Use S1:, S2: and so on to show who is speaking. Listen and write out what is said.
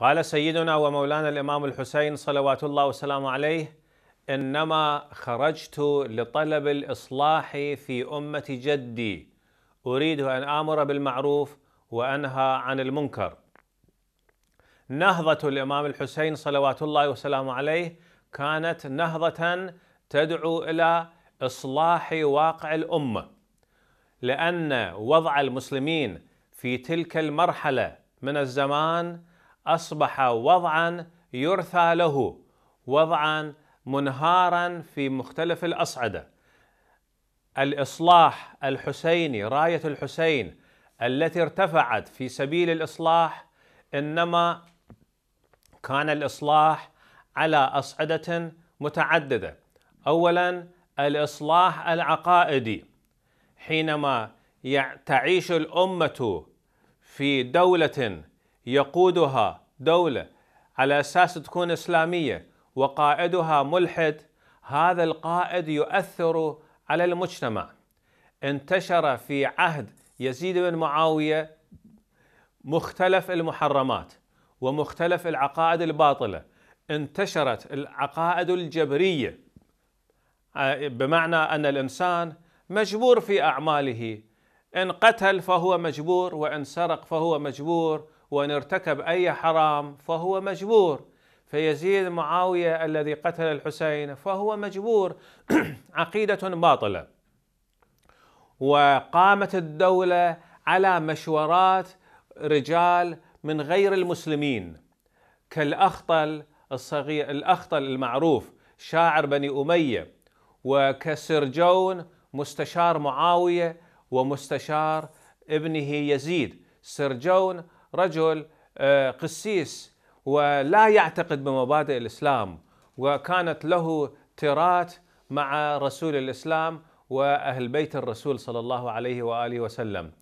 S1: قال سيدنا ومولانا الإمام الحسين صلوات الله وسلامه عليه إنما خرجت لطلب الإصلاح في أمة جدي أريد أن آمر بالمعروف وأنهى عن المنكر نهضة الإمام الحسين صلوات الله وسلامه عليه كانت نهضة تدعو إلى إصلاح واقع الأمة لأن وضع المسلمين في تلك المرحلة من الزمان أصبح وضعا يرثى له وضعا منهارا في مختلف الأصعدة الإصلاح الحسيني راية الحسين التي ارتفعت في سبيل الإصلاح إنما كان الإصلاح على أصعدة متعددة أولا الإصلاح العقائدي حينما تعيش الأمة في دولة يقودها دولة على أساس تكون إسلامية وقائدها ملحد هذا القائد يؤثر على المجتمع انتشر في عهد يزيد بن معاوية مختلف المحرمات ومختلف العقائد الباطلة انتشرت العقائد الجبرية آه، بمعنى أن الإنسان مجبور في أعماله إن قتل فهو مجبور وإن سرق فهو مجبور وان ارتكب اي حرام فهو مجبور فيزيد معاويه الذي قتل الحسين فهو مجبور عقيده باطله وقامت الدوله على مشورات رجال من غير المسلمين كالاخطل الصغير الاخطل المعروف شاعر بني اميه وكسرجون مستشار معاويه ومستشار ابنه يزيد سرجون رجل آه، قسيس ولا يعتقد بمبادئ الإسلام وكانت له تيرات مع رسول الإسلام وأهل بيت الرسول صلى الله عليه وآله وسلم